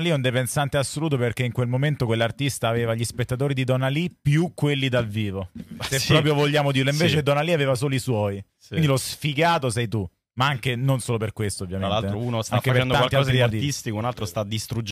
Lì è un depensante assoluto perché in quel momento quell'artista aveva gli spettatori di Donna Lì più quelli dal vivo. Se sì. proprio vogliamo dirlo. Invece sì. Donna Lì aveva solo i suoi. Sì. Quindi lo sfigato sei tu. Ma anche non solo per questo, ovviamente. Tra l'altro, uno sta anche facendo qualcosa di artistico, un altro sta distruggendo.